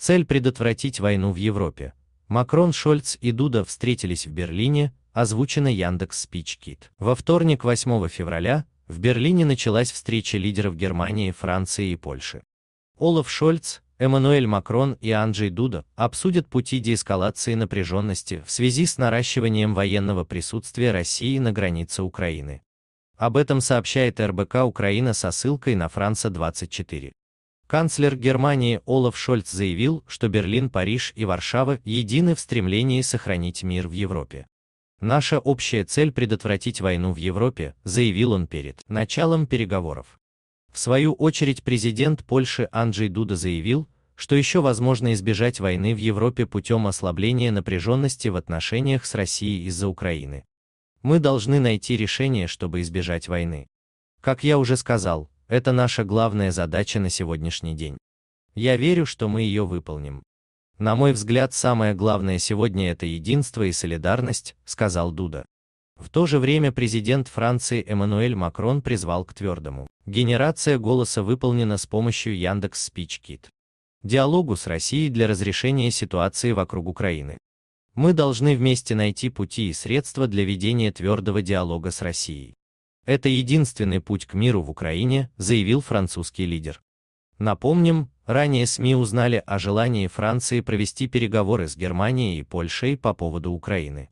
Цель предотвратить войну в Европе. Макрон, Шольц и Дуда встретились в Берлине, озвучено Яндекс Спичкит. Во вторник 8 февраля в Берлине началась встреча лидеров Германии, Франции и Польши. Олаф Шольц, Эммануэль Макрон и Анджей Дуда обсудят пути деэскалации напряженности в связи с наращиванием военного присутствия России на границе Украины. Об этом сообщает РБК Украина со ссылкой на Франца 24. Канцлер Германии Олаф Шольц заявил, что Берлин, Париж и Варшава едины в стремлении сохранить мир в Европе. Наша общая цель предотвратить войну в Европе, заявил он перед началом переговоров. В свою очередь президент Польши Анджей Дуда заявил, что еще возможно избежать войны в Европе путем ослабления напряженности в отношениях с Россией из-за Украины. Мы должны найти решение, чтобы избежать войны. Как я уже сказал, это наша главная задача на сегодняшний день. Я верю, что мы ее выполним. На мой взгляд, самое главное сегодня это единство и солидарность, сказал Дуда. В то же время президент Франции Эммануэль Макрон призвал к твердому. Генерация голоса выполнена с помощью Яндекс Спичкит. Диалогу с Россией для разрешения ситуации вокруг Украины. Мы должны вместе найти пути и средства для ведения твердого диалога с Россией. Это единственный путь к миру в Украине, заявил французский лидер. Напомним, ранее СМИ узнали о желании Франции провести переговоры с Германией и Польшей по поводу Украины.